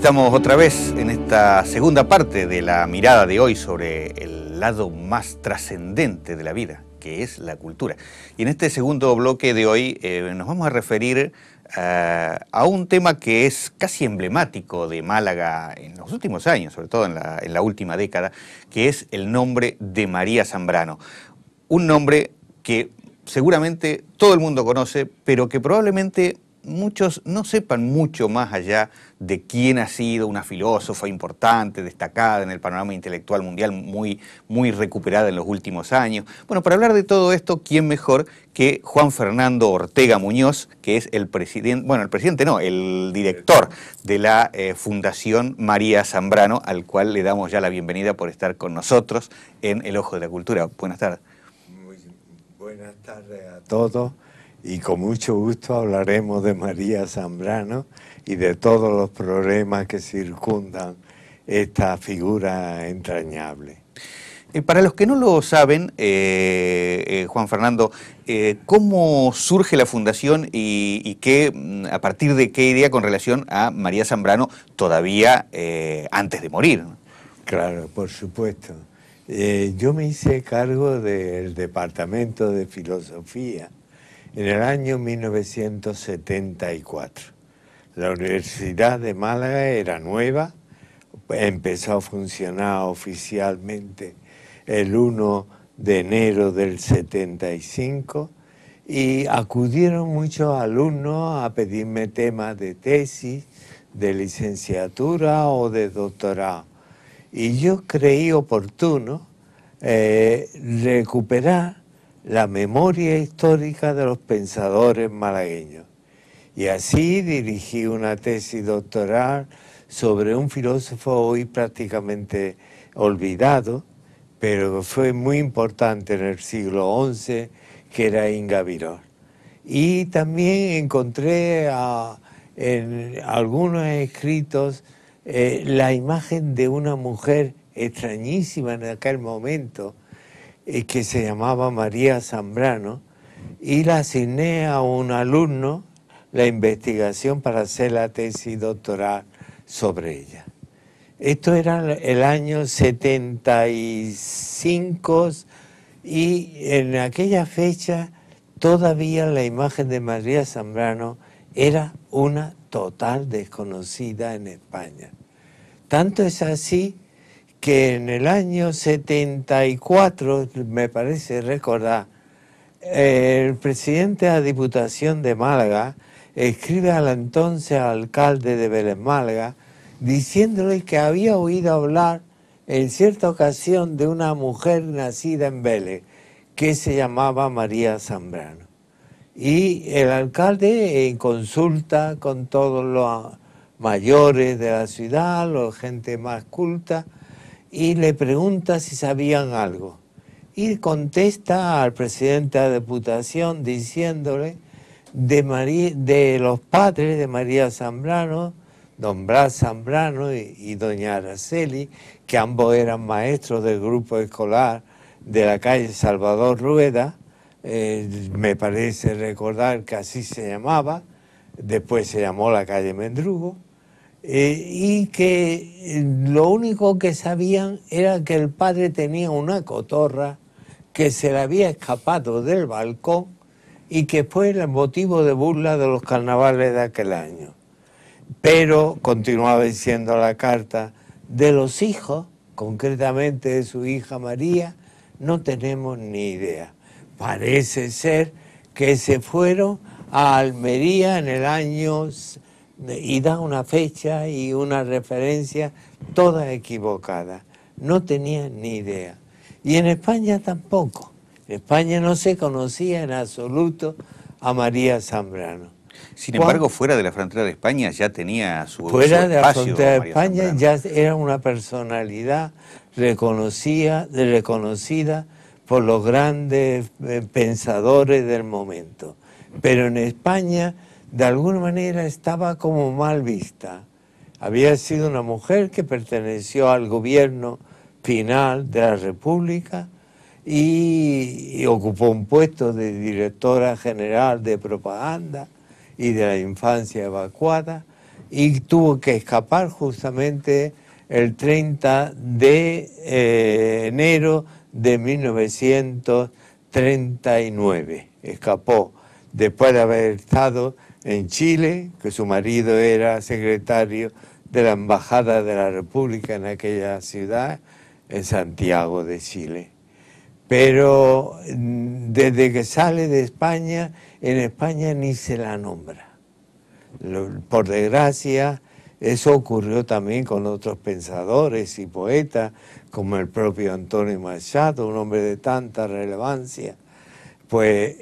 estamos otra vez en esta segunda parte de la mirada de hoy sobre el lado más trascendente de la vida, que es la cultura. Y en este segundo bloque de hoy eh, nos vamos a referir eh, a un tema que es casi emblemático de Málaga en los últimos años, sobre todo en la, en la última década, que es el nombre de María Zambrano. Un nombre que seguramente todo el mundo conoce, pero que probablemente muchos no sepan mucho más allá de quién ha sido una filósofa importante, destacada en el panorama intelectual mundial, muy, muy recuperada en los últimos años. Bueno, para hablar de todo esto, ¿quién mejor que Juan Fernando Ortega Muñoz, que es el presidente, bueno, el presidente no, el director de la eh, Fundación María Zambrano, al cual le damos ya la bienvenida por estar con nosotros en El Ojo de la Cultura. Buenas tardes. buenas tardes a todos y con mucho gusto hablaremos de María Zambrano y de todos los problemas que circundan esta figura entrañable. Eh, para los que no lo saben, eh, eh, Juan Fernando, ¿cómo surge la fundación y, qué, mm, a partir de qué idea con relación a María Zambrano todavía antes de morir? Claro, por supuesto. yo me hice cargo del Departamento de Filosofía en el año 1974. La Universidad de Málaga era nueva, empezó a funcionar oficialmente el 1 de enero del 75 y acudieron muchos alumnos a pedirme temas de tesis, de licenciatura o de doctorado. Y yo creí oportuno eh, recuperar la memoria histórica de los pensadores malagueños. Y así dirigí una tesis doctoral sobre un filósofo hoy prácticamente olvidado, pero fue muy importante en el siglo XI, que era Ingavirón Y también encontré en algunos escritos eh, la imagen de una mujer extrañísima en aquel momento, eh, que se llamaba María Zambrano y la asigné a un alumno la investigación para hacer la tesis doctoral sobre ella. Esto era el año 75 y en aquella fecha todavía la imagen de María Zambrano era una total desconocida en España. Tanto es así que en el año 74, me parece recordar, el presidente de la Diputación de Málaga escribe al entonces alcalde de Vélez Málaga diciéndole que había oído hablar en cierta ocasión de una mujer nacida en Vélez que se llamaba María Zambrano. Y el alcalde en consulta con todos los mayores de la ciudad, la gente más culta, y le pregunta si sabían algo. Y contesta al presidente de la Diputación diciéndole de, de los padres de María Zambrano, don Brás Zambrano y, doña Araceli, que ambos eran maestros del grupo escolar de la calle Salvador Rueda, eh, me parece recordar que así se llamaba, después se llamó la calle Mendrugo, eh, y que eh, lo único que sabían era que el padre tenía una cotorra que se le había escapado del balcón y que fue el motivo de burla de los carnavales de aquel año. Pero, continuaba diciendo la carta, de los hijos, concretamente de su hija María, no tenemos ni idea. Parece ser que se fueron a Almería en el año y da una fecha y una referencia, toda equivocada. No tenía ni idea. Y en España tampoco. En España no se conocía en absoluto a María Zambrano. Sin embargo, fuera de la frontera de España ya tenía su Fuera de la frontera de España ya era una personalidad reconocida, reconocida por los grandes eh, pensadores del momento. Pero en España de alguna manera estaba como mal vista. Había sido una mujer que perteneció al gobierno final de la República y, ocupó un puesto de directora general de propaganda y de la infancia evacuada y tuvo que escapar justamente el 30 de eh, enero de 1939. Escapó después de haber estado en Chile, que su marido era secretario de la Embajada de la República en aquella ciudad, en Santiago de Chile. Pero mm, desde que sale de España, en España ni se la nombra. Por desgracia, eso ocurrió también con otros pensadores y poetas, como el propio Antonio Machado, un hombre de tanta relevancia pues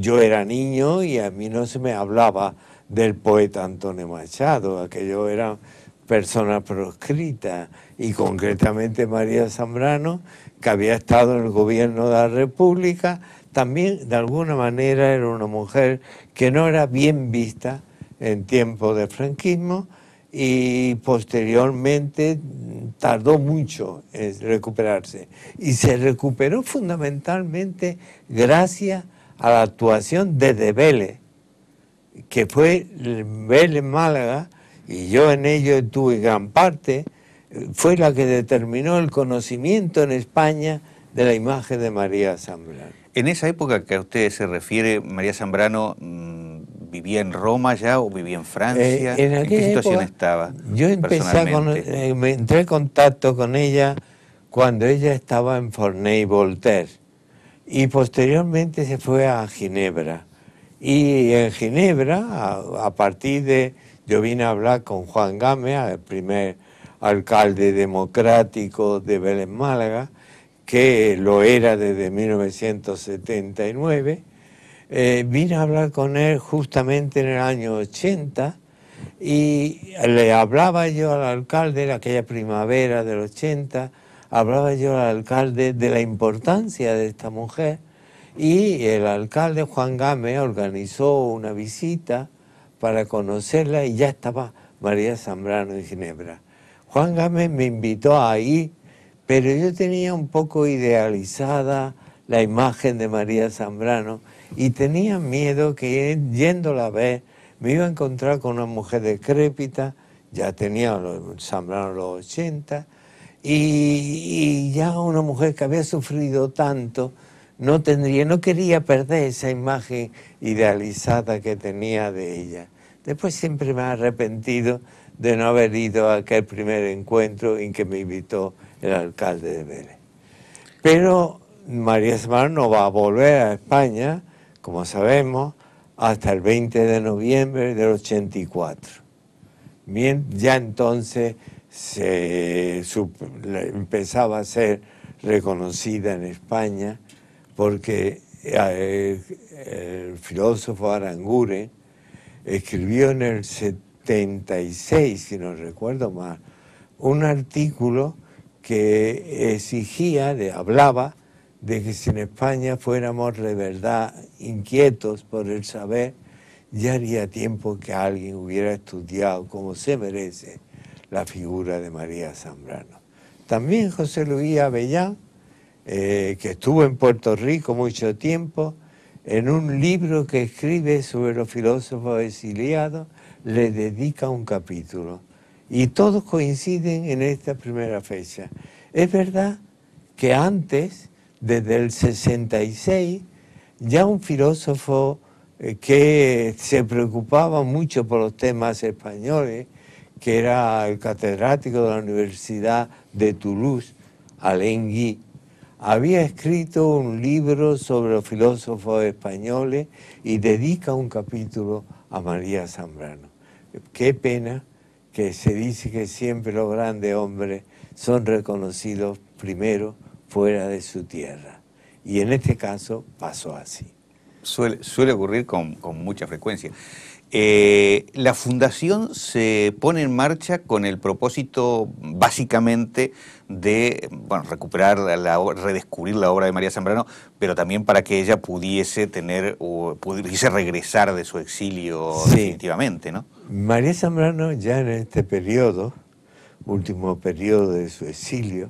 yo era niño y a mí no se me hablaba del poeta Antonio Machado, aquello era persona proscrita y concretamente María Zambrano, que había estado en el gobierno de la República, también de alguna manera era una mujer que no era bien vista en tiempo de franquismo, y posteriormente tardó mucho en recuperarse. Y se recuperó fundamentalmente gracias a la actuación de Debele, que fue Vélez Málaga, y yo en ello tuve gran parte, fue la que determinó el conocimiento en España de la imagen de María Zambrano. En esa época que a usted se refiere, María Zambrano mm, ¿Vivía en Roma ya o vivía en Francia? Eh, en, qué situación estaba? Yo empecé eh, me entré en contacto con ella cuando ella estaba en Forney Voltaire y posteriormente se fue a Ginebra. Y en Ginebra, a, partir de, yo vine a hablar con Juan Gamea, el primer alcalde democrático de Vélez Málaga, que lo era desde 1979, eh, vine a hablar con él justamente en el año 80 y le hablaba yo al alcalde, en aquella primavera del 80, hablaba yo al alcalde de la importancia de esta mujer y el alcalde Juan Gámez organizó una visita para conocerla y ya estaba María Zambrano en Ginebra. Juan Gámez me invitó ahí, pero yo tenía un poco idealizada la imagen de María Zambrano y tenía miedo que yéndola a ver me iba a encontrar con una mujer decrépita, ya tenía los 80, y, ya una mujer que había sufrido tanto, no tendría, no quería perder esa imagen idealizada que tenía de ella. Después siempre me ha arrepentido de no haber ido a aquel primer encuentro en que me invitó el alcalde de Vélez. Pero María Semana no va a volver a España, como sabemos, hasta el 20 de noviembre del 84. ya entonces empezaba a ser reconocida en España porque el, eh, el filósofo Arangure escribió en el 76, si no recuerdo mal, un artículo que exigía, hablaba de que si en España fuéramos de verdad inquietos por el saber, ya haría tiempo que alguien hubiera estudiado como se merece la figura de María Zambrano. También José Luis Avellán, eh, que estuvo en Puerto Rico mucho tiempo, en un libro que escribe sobre los filósofos exiliados, le dedica un capítulo. Y todos coinciden en esta primera fecha. Es verdad que antes desde el 66, ya un filósofo eh, que se preocupaba mucho por los temas españoles, que era el catedrático de la Universidad de Toulouse, Alain Guy, había escrito un libro sobre los filósofos españoles y dedica un capítulo a María Zambrano. Qué pena que se dice que siempre los grandes hombres son reconocidos primero fuera de su tierra. Y en este caso pasó así. Suele, suele ocurrir con, mucha frecuencia. Eh, la fundación se pone en marcha con el propósito básicamente de bueno, recuperar, la, redescubrir la obra de María Zambrano, pero también para que ella pudiese tener o pudiese regresar de su exilio definitivamente, ¿no? María Zambrano ya en este periodo, último periodo de su exilio,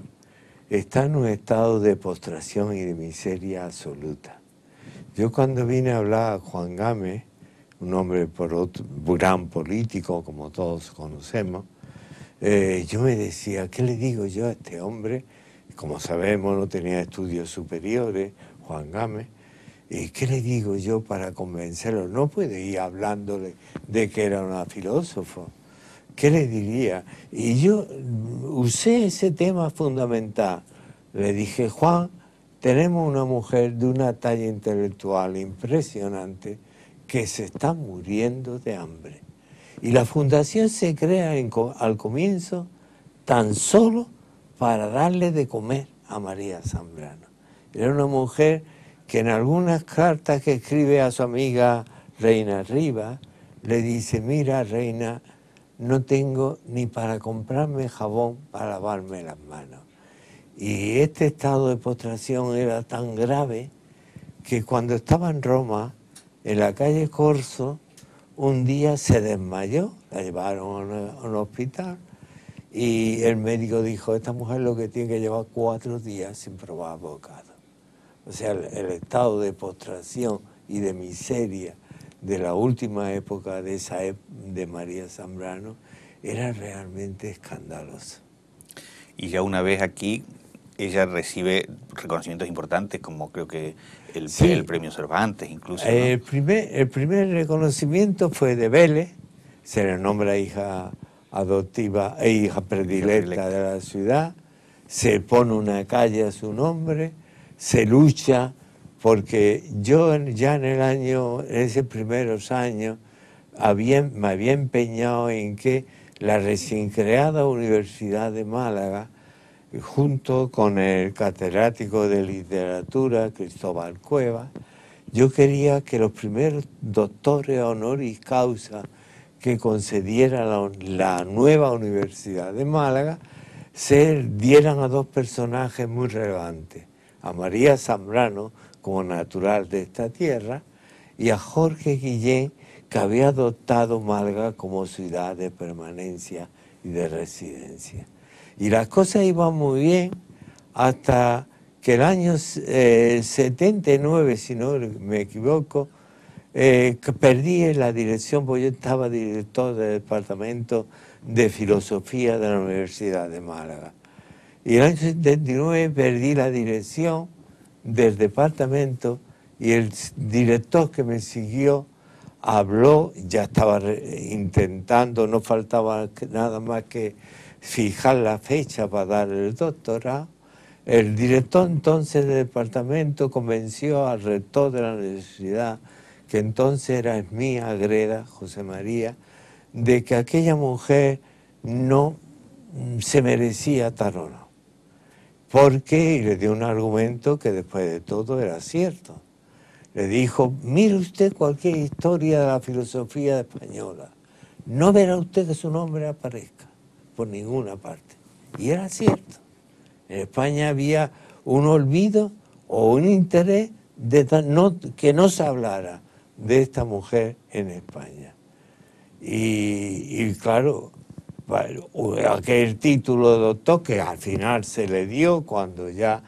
está en un estado de postración y de miseria absoluta. Yo cuando vine a hablar a Juan Gámez, un hombre por gran político, como todos conocemos, eh, yo me decía, ¿qué le digo yo a este hombre? Como sabemos, no tenía estudios superiores, Juan Gámez, qué le digo yo para convencerlo? No puede ir hablándole de que era un filósofo. ¿qué le diría? Y yo usé ese tema fundamental. Le dije, Juan, tenemos una mujer de una talla intelectual impresionante que se está muriendo de hambre. Y la fundación se crea al comienzo tan solo para darle de comer a María Zambrano. Era una mujer que en algunas cartas que escribe a su amiga Reina Riva le dice, mira Reina, no tengo ni para comprarme jabón para lavarme las manos. Y este estado de postración era tan grave que cuando estaba en Roma, en la calle Corso, un día se desmayó, la llevaron a un hospital y el médico dijo, esta mujer lo que tiene que llevar cuatro días sin probar bocado. O sea, el estado de postración y de miseria de la última época de, esa de María Zambrano era realmente escandaloso. Y ya una vez aquí, ella recibe reconocimientos importantes, como creo que el, el premio Cervantes, incluso. El, primer, el primer reconocimiento fue de Vélez, se le nombra hija adoptiva e hija predilecta de la ciudad, se pone una calle a su nombre, se lucha porque yo ya en el año, esos primeros años, me había empeñado en que la recién creada Universidad de Málaga, junto con el catedrático de literatura Cristóbal Cueva, yo quería que los primeros doctores honoris causa que concediera la, la nueva Universidad de Málaga se dieran a dos personajes muy relevantes, a María Zambrano, como natural de esta tierra, y a Jorge Guillén, que había adoptado Málaga como ciudad de permanencia y de residencia. Y las cosas iban muy bien hasta que el año 79, eh, si no me equivoco, eh, perdí la dirección, porque yo estaba director del Departamento de Filosofía de la Universidad de Málaga. Y el año 79 perdí la dirección del departamento y el director que me siguió habló, ya estaba intentando, no faltaba nada más que fijar la fecha para dar el doctorado. El director entonces del departamento convenció al rector de la necesidad, que entonces era mía, agreda, José María, de que aquella mujer no se merecía tarona porque le dio un argumento que después de todo era cierto. Le dijo, mire usted cualquier historia de la filosofía española, no verá usted que su nombre aparezca por ninguna parte. Y era cierto. En España había un olvido o un interés de que no se hablara de esta mujer en España. y claro, aquel título de doctor que al final se le dio cuando ya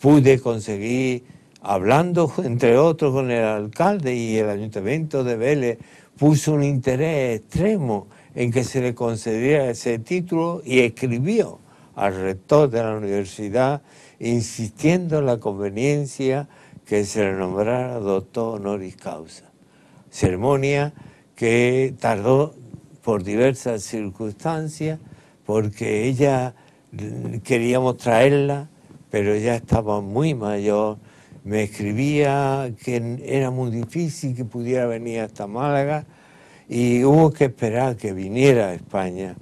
pude conseguir, hablando entre otros con el alcalde y el ayuntamiento de Vélez, puso un interés extremo en que se le concediera ese título y escribió al rector de la universidad insistiendo en la conveniencia que se le nombrara doctor honoris causa. Ceremonia que tardó por diversas circunstancias, porque ella mm, queríamos traerla, pero ya estaba muy mayor. Me escribía que era muy difícil que pudiera venir hasta Málaga y hubo que esperar que viniera a España.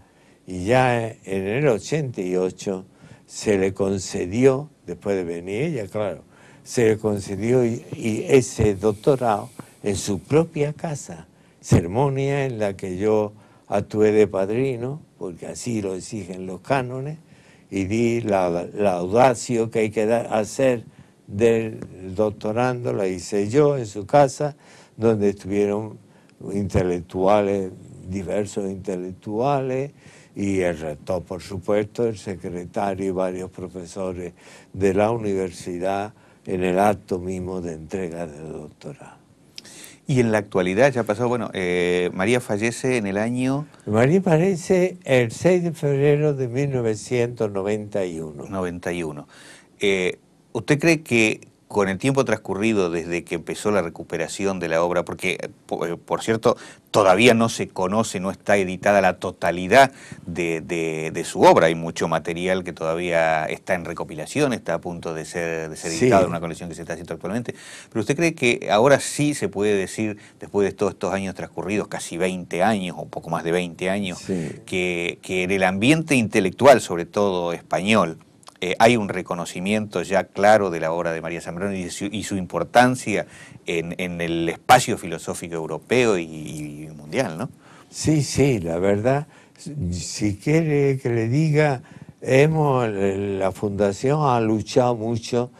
Y ya en el 88 se le concedió, después de venir ella, claro, se le concedió y ese doctorado en su propia casa, ceremonia en la que yo actué de padrino, porque así lo exigen los cánones, y di la, la audacia que hay que dar, hacer del doctorando, la hice yo en su casa, donde estuvieron intelectuales, diversos intelectuales, y el rector, por supuesto, el secretario y varios profesores de la universidad en el acto mismo de entrega del doctorado. Y en la actualidad ya pasó, bueno, eh, María fallece en el año... María fallece el 6 de febrero de 1991. 91. Eh, ¿Usted cree que con el tiempo transcurrido desde que empezó la recuperación de la obra, porque eh, eh, por cierto todavía no se conoce, no está editada la totalidad de, su obra, hay mucho material que todavía está en recopilación, está a punto de ser, editado en una colección que se está haciendo actualmente, pero usted cree que ahora sí se puede decir, después de todos estos años transcurridos, casi 20 años o poco más de 20 años, que, que en el ambiente intelectual, sobre todo español, eh, hay un reconocimiento ya claro de la obra de María Zambrano y su, importancia en, el espacio filosófico europeo y, mundial, ¿no? Sí, sí, la verdad, si quiere que le diga, hemos, la Fundación ha luchado mucho,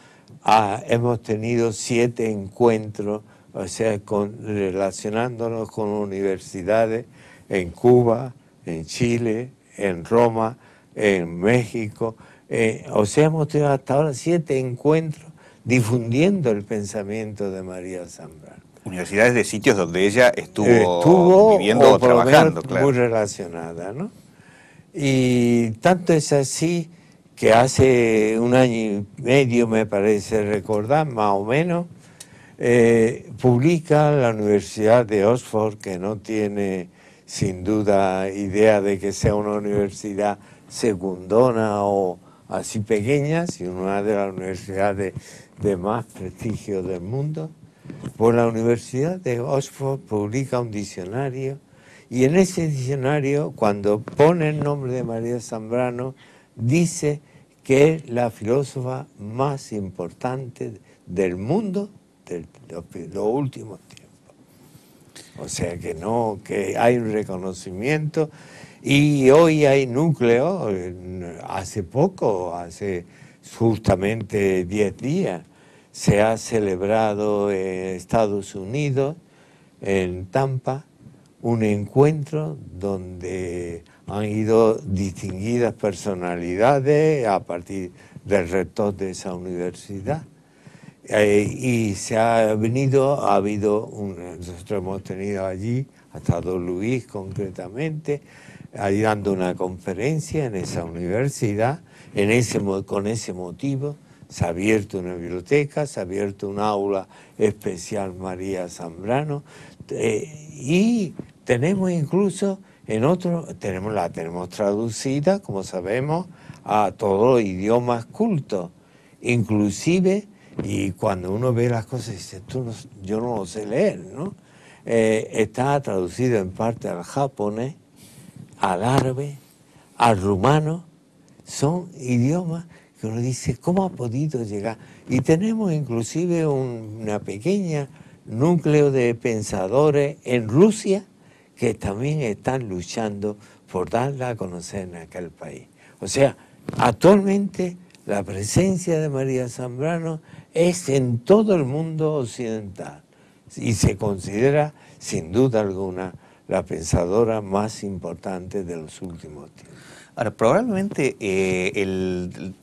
hemos tenido siete encuentros, o sea, relacionándonos con universidades en Cuba, en Chile, en Roma, en México, eh, o sea, hemos tenido hasta ahora siete encuentros difundiendo el pensamiento de María Zambrano. Universidades de sitios donde ella estuvo, viviendo o, trabajando, Muy relacionada, ¿no? Y tanto es así que hace un año y medio, me parece recordar, más o menos, eh, publica la Universidad de Oxford, que no tiene sin duda idea de que sea una universidad secundona o así pequeñas y una de las universidades de, de más prestigio del mundo, pues la Universidad de Oxford publica un diccionario y en ese diccionario, cuando pone el nombre de María Zambrano, dice que es la filósofa más importante del mundo de los últimos tiempos. O sea que no, que hay un reconocimiento y hoy hay núcleo, hace poco, hace justamente 10 días, se ha celebrado en Estados Unidos, en Tampa, un encuentro donde han ido distinguidas personalidades a partir del rector de esa universidad eh, y se ha venido, ha habido, nosotros hemos tenido allí, hasta Don Luis concretamente, dando una conferencia en esa universidad, en ese, con ese motivo. Se ha abierto una biblioteca, se ha abierto un aula especial María Zambrano eh, y tenemos incluso en otro, tenemos, la tenemos traducida, como sabemos, a todos los idiomas cultos, inclusive y cuando uno ve las cosas dice, yo no lo sé leer, ¿no? Eh, está traducido en parte al japonés, al árabe, al rumano. Son idiomas que uno dice, ¿cómo ha podido llegar? Y tenemos inclusive un, una pequeña núcleo de pensadores en Rusia que también están luchando por darla a conocer en aquel país. O sea, actualmente la presencia de María Zambrano es en todo el mundo occidental y se considera sin duda alguna la pensadora más importante de los últimos tiempos. Ahora, probablemente eh, el,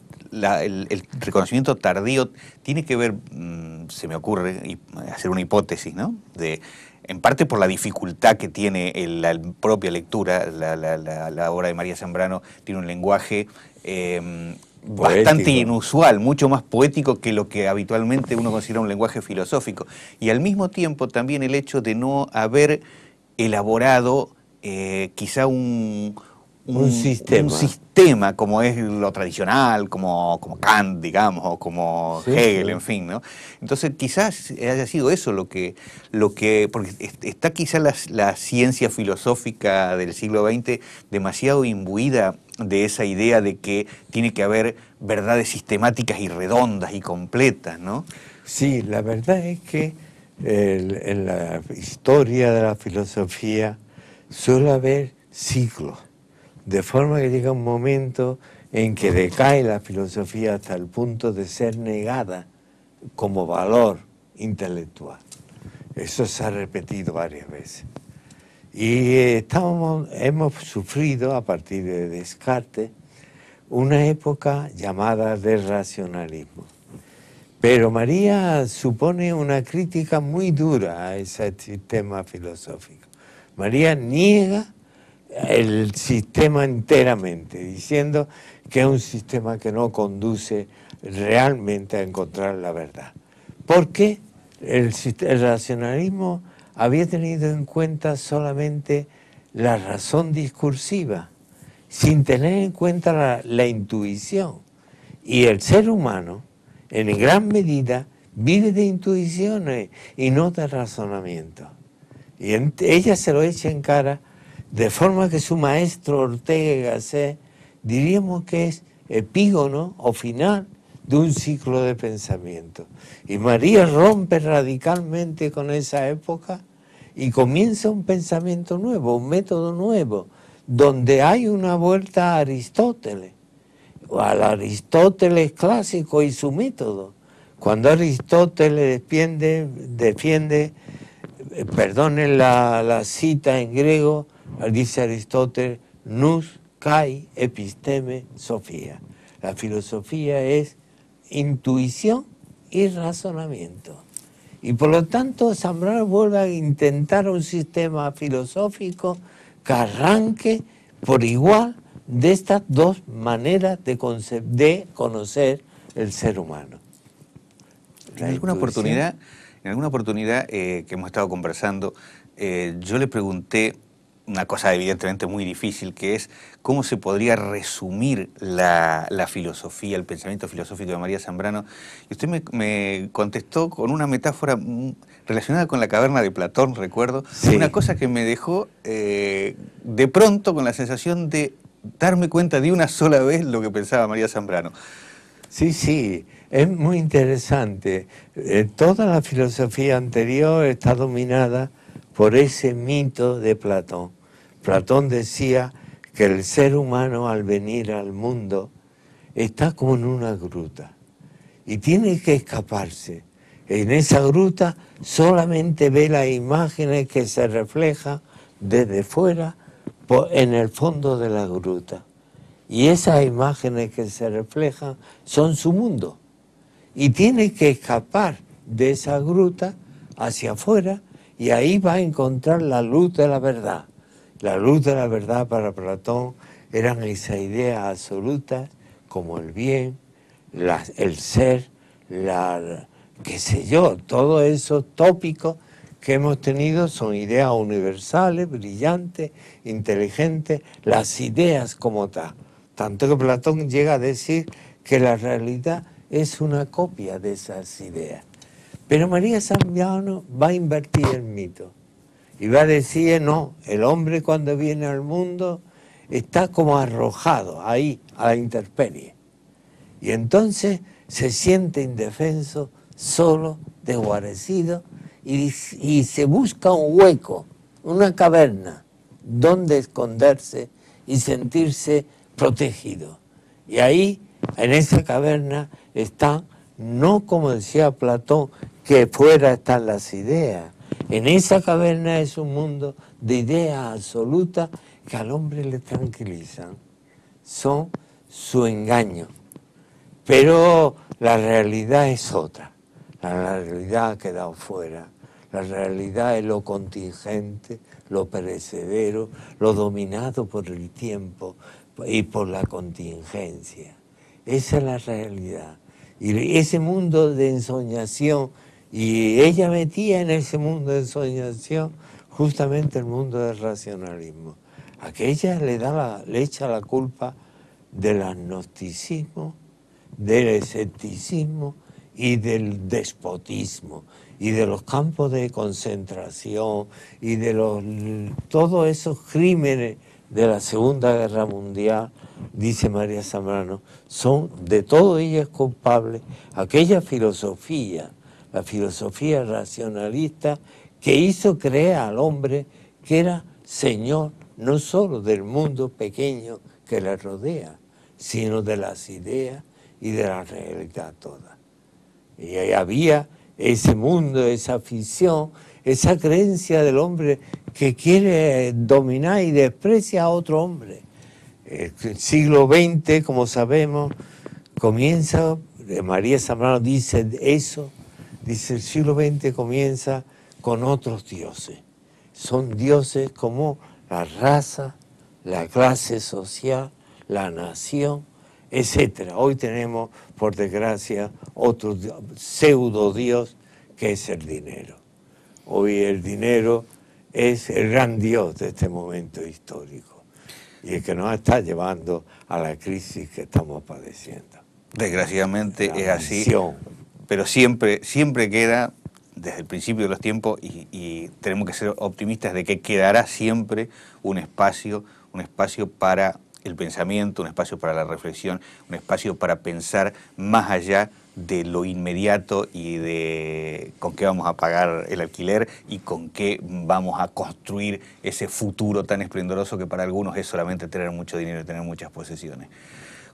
reconocimiento tardío tiene que ver, mm, se me ocurre hacer una hipótesis, ¿no? De, en parte por la dificultad que tiene la propia lectura, la, obra de María Zambrano tiene un lenguaje em, bastante inusual, mucho más poético que lo que habitualmente uno considera un lenguaje filosófico. Y al mismo tiempo también el hecho de no haber elaborado eh, quizá un, sistema. sistema. como es lo tradicional, como, como Kant, digamos, o como Hegel, en fin, ¿no? Entonces quizás haya sido eso lo que, lo que porque está quizá la ciencia filosófica del siglo XX demasiado imbuida de esa idea de que tiene que haber verdades sistemáticas y redondas y completas, ¿no? Sí, la verdad es que en la historia de la filosofía suele haber ciclos, de forma que llega un momento en que decae la filosofía hasta el punto de ser negada como valor intelectual. Eso se ha repetido varias veces. Y eh, hemos sufrido, a partir de Descartes, una época llamada de racionalismo. Pero María supone una crítica muy dura a ese sistema filosófico. María niega el sistema enteramente, diciendo que es un sistema que no conduce realmente a encontrar la verdad. Porque el, el racionalismo había tenido en cuenta solamente la razón discursiva, sin tener en cuenta la, intuición. Y el ser humano, en gran medida, vive de intuiciones y no de razonamiento. Y ella se lo echa en cara, de forma que su maestro Ortega Gasset, diríamos que es epígono o final de un ciclo de pensamiento. Y María rompe radicalmente con esa época y comienza un pensamiento nuevo, un método nuevo, donde hay una vuelta a Aristóteles, al Aristóteles clásico y su método. Cuando Aristóteles defiende, defiende eh, perdonen la, cita en griego, dice Aristóteles, «Nus kai episteme sofía. La filosofía es intuición y razonamiento. Y por lo tanto, Zambrano vuelve a intentar un sistema filosófico que arranque por igual de estas dos maneras de, conocer el ser humano. En alguna oportunidad, en alguna oportunidad eh, que hemos estado conversando, eh, yo le pregunté una cosa evidentemente muy difícil, que es cómo se podría resumir la, filosofía, el pensamiento filosófico de María Zambrano. Y usted me, contestó con una metáfora relacionada con la caverna de Platón, recuerdo, una cosa que me dejó eh, de pronto con la sensación de darme cuenta de una sola vez lo que pensaba María Zambrano. Sí, sí, es muy interesante. Eh, toda la filosofía anterior está dominada por ese mito de Platón. Platón decía que el ser humano al venir al mundo está como en una gruta y tiene que escaparse. En esa gruta solamente ve las imágenes que se reflejan desde fuera en el fondo de la gruta. Y esas imágenes que se reflejan son su mundo. Y tiene que escapar de esa gruta hacia afuera y ahí va a encontrar la luz de la verdad. La luz de la verdad para Platón eran esas ideas absolutas como el bien, el ser, la, qué sé yo, todos esos tópicos que hemos tenido son ideas universales, brillantes, inteligentes, las ideas como tal. Tanto que Platón llega a decir que la realidad es una copia de esas ideas. Pero María Sambiano va a invertir el mito va a decir, no, el hombre cuando viene al mundo está como arrojado ahí, a la intemperie. Y entonces se siente indefenso, solo, desguarecido, y, y se busca un hueco, una caverna, donde esconderse y sentirse protegido. Y ahí, en esa caverna, está, no como decía Platón, que fuera están las ideas, en esa caverna es un mundo de ideas absolutas que al hombre le tranquilizan. Son su engaño. Pero la realidad es otra. La realidad ha quedado fuera. La realidad es lo contingente, lo perecedero, lo dominado por el tiempo y por la contingencia. Esa es la realidad. Y ese mundo de ensoñación y ella metía en ese mundo de soñación justamente el mundo del racionalismo. Aquella le, da le echa la culpa del agnosticismo, del escepticismo y del despotismo y de los campos de concentración y de los, todos esos crímenes de la Segunda Guerra Mundial, dice María Zambrano, son de todo ella es culpable. aquella filosofía la filosofía racionalista que hizo creer al hombre que era señor no solo del mundo pequeño que le rodea, sino de las ideas y de la realidad toda. Y ahí había ese mundo, esa afición, esa creencia del hombre que quiere dominar y desprecia a otro hombre. El siglo XX, como sabemos, comienza, eh, María Zambrano dice eso, Dice, el siglo XX comienza con otros dioses. Son dioses como la raza, la clase social, la nación, etc. Hoy tenemos, por desgracia, otro pseudo dios que es el dinero. Hoy el dinero es el gran dios de este momento histórico y el que nos está llevando a la crisis que estamos padeciendo. Desgraciadamente es así pero siempre, siempre queda desde el principio de los tiempos y, tenemos que ser optimistas de que quedará siempre un espacio, un espacio para el pensamiento, un espacio para la reflexión, un espacio para pensar más allá de lo inmediato y de con qué vamos a pagar el alquiler y con qué vamos a construir ese futuro tan esplendoroso que para algunos es solamente tener mucho dinero y tener muchas posesiones.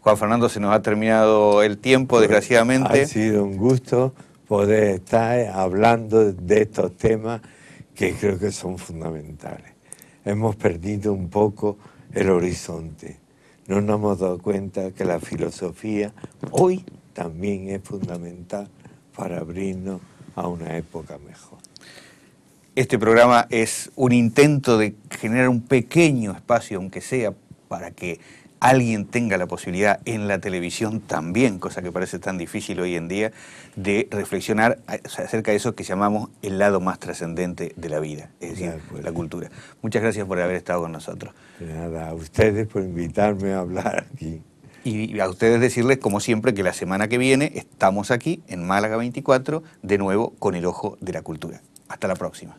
Juan Fernando, se nos ha terminado el tiempo, pues, desgraciadamente. Ha sido un gusto poder estar hablando de estos temas que creo que son fundamentales. Hemos perdido un poco el horizonte. No nos hemos dado cuenta que la filosofía hoy también es fundamental para abrirnos a una época mejor. Este programa es un intento de generar un pequeño espacio, aunque sea, para que alguien tenga la posibilidad en la televisión también, cosa que parece tan difícil hoy en día, de reflexionar acerca de eso que llamamos el lado más trascendente de la vida, es decir, la cultura. Muchas gracias por haber estado con nosotros. De nada, a ustedes por invitarme a hablar aquí. Y a ustedes decirles, como siempre, que la semana que viene estamos aquí en Málaga 24, de nuevo con el ojo de la cultura. Hasta la próxima.